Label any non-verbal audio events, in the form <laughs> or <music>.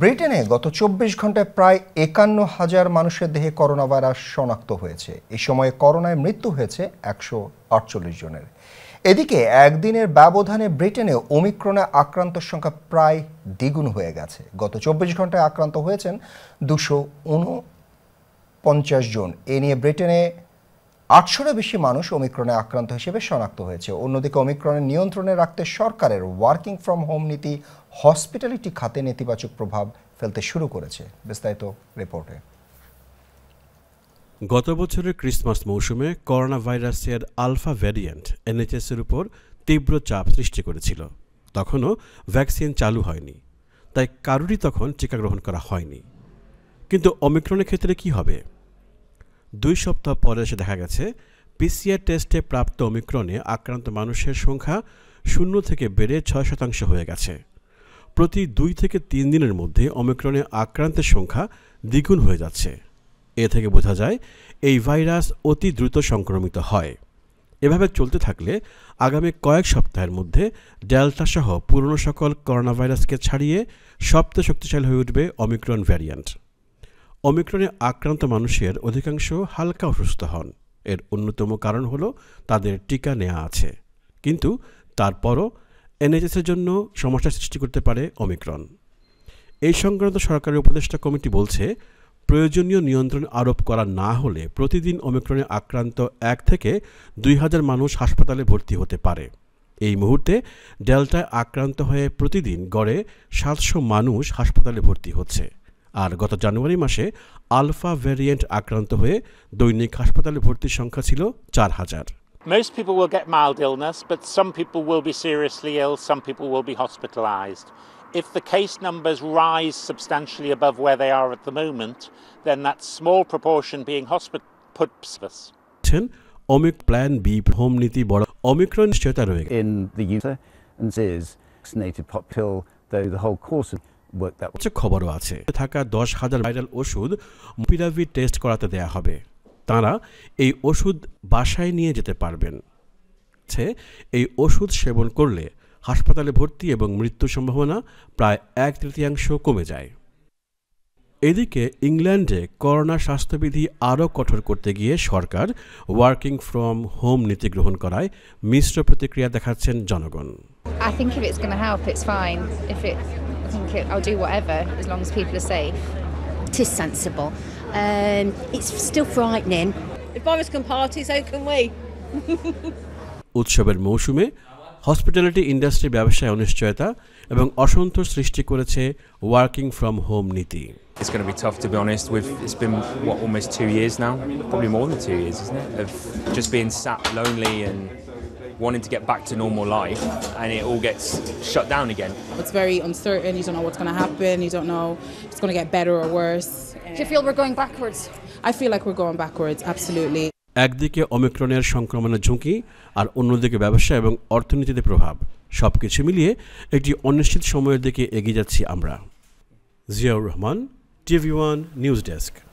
ব্রিটেনে গত চব্বিশ ঘন্টায় প্রায় একান্ন হাজার মানুষের দেহে করোনা ভাইরাস শনাক্ত হয়েছে এ সময়ে করোনায় মৃত্যু হয়েছে একশো আটচল্লিশ জনের এদিকে একদিনের ব্যবধানে ব্রিটেনে ওমিক্রনে আক্রান্ত সংখ্যা প্রায় দ্বিগুণ হয়ে গেছে গত চব্বিশ ঘন্টায় আক্রান্ত হয়েছেন দুশো উনপঞ্চাশ জন এ নিয়ে ব্রিটেনে আটশোরও বেশি মানুষ অমিক্রণে আক্রান্ত হিসেবে শনাক্ত হয়েছে অন্যদিকে অমিক্রণের নিয়ন্ত্রণে রাখতে সরকারের ওয়ার্কিং ফ্রম হোম নীতি হসপিটালিটি খাতে নেতিবাচক প্রভাব ফেলতে শুরু করেছে বিস্তারিত রিপোর্টে গত বছরের ক্রিসমাস মৌসুমে করোনা ভাইরাসের আলফা ভ্যারিয়েন্ট এনএচএসের উপর তীব্র চাপ সৃষ্টি করেছিল তখনও ভ্যাকসিন চালু হয়নি তাই কারুরই তখন টিকা গ্রহণ করা হয়নি কিন্তু অমিক্রণের ক্ষেত্রে কি হবে দুই সপ্তাহ পরে এসে দেখা গেছে পিসিআর টেস্টে প্রাপ্ত অমিক্রণে আক্রান্ত মানুষের সংখ্যা শূন্য থেকে বেড়ে ছয় শতাংশ হয়ে গেছে প্রতি দুই থেকে তিন দিনের মধ্যে অমিক্রণে আক্রান্তের সংখ্যা দ্বিগুণ হয়ে যাচ্ছে এ থেকে বোঝা যায় এই ভাইরাস অতি দ্রুত সংক্রমিত হয় এভাবে চলতে থাকলে আগামী কয়েক সপ্তাহের মধ্যে ডেল্টাসহ পুরনো সকল করোনাভাইরাসকে ছাড়িয়ে সবচেয়ে শক্তিশালী হয়ে উঠবে অমিক্রন ভ্যারিয়েন্ট অমিক্রণে আক্রান্ত মানুষের অধিকাংশ হালকা অসুস্থ হন এর অন্যতম কারণ হল তাদের টিকা নেওয়া আছে কিন্তু তারপরও এনএচএসের জন্য সমস্যা সৃষ্টি করতে পারে অমিক্রণ এই সংক্রান্ত সরকারি উপদেষ্টা কমিটি বলছে প্রয়োজনীয় নিয়ন্ত্রণ আরোপ করা না হলে প্রতিদিন অমিক্রণে আক্রান্ত এক থেকে দুই হাজার মানুষ হাসপাতালে ভর্তি হতে পারে এই মুহূর্তে ডেল্টায় আক্রান্ত হয়ে প্রতিদিন গড়ে সাতশো মানুষ হাসপাতালে ভর্তি হচ্ছে আর গত জানুয়ারি মাসে আলফা ভ্যারিয়েন্ট আক্রান্ত হয়ে দৈনিক হাসপাতালে ভর্তির সংখ্যা ছিল চার হাজার Most people will get mild illness, but some people will be seriously ill, some people will be hospitalized. If the case numbers rise substantially above where they are at the moment, then that small proportion being hospitalised. puts us. Plan B home Omicron in the user and is vaccinated pop pill though the whole course of হচ্ছে খবরও আছে থাকা দশ হাজার viral ওষুধ মুপিরাভি test করাতে দেয়া হবে তারা এই ওষুধ বাসায় নিয়ে যেতে পারবেন ছে এই ওষুধ সেবন করলে হাসপাতালে ভর্তি এবং মৃত্যু সম্ভাবনা প্রায় এক তৃতীয়াংশ কমে যায় এদিকে ইংল্যান্ডে করোনা স্বাস্থ্যবিধি আরও কঠোর করতে গিয়ে সরকার ওয়ার্কিং ফ্রম হোম নীতি গ্রহণ করায় মিশ্র প্রতিক্রিয়া দেখাচ্ছেন জনগণ I think if it's going to help, it's fine. If it think it, I'll do whatever as long as people are safe. It is sensible. Um, it's still frightening. If virus can party, so can we. <laughs> উৎসবের মৌসুমে hospitality industry ব্যবসায় অনিশ্চয়তা এবং অসন্তোষ সৃষ্টি করেছে working from home নীতি It's going to be tough to be honest. We've it's been what almost two years now, probably more than two years, isn't it? Of just being sat lonely and wanting to get back to normal life and it all gets shut down again. It's very uncertain, you don't know what's going to happen, you don't know if it's going to get better or worse. Do you feel we're going backwards? I feel like we're going backwards, absolutely. একদিকে অমিক্রনের সংক্রমণের ঝুঁকি আর অন্যদিকে ব্যবসা এবং অর্থনীতিতে প্রভাব সব কিছু মিলিয়ে একটি অনিশ্চিত সময়ের দিকে এগিয়ে যাচ্ছি আমরা Ziaur Rahman TV one news desk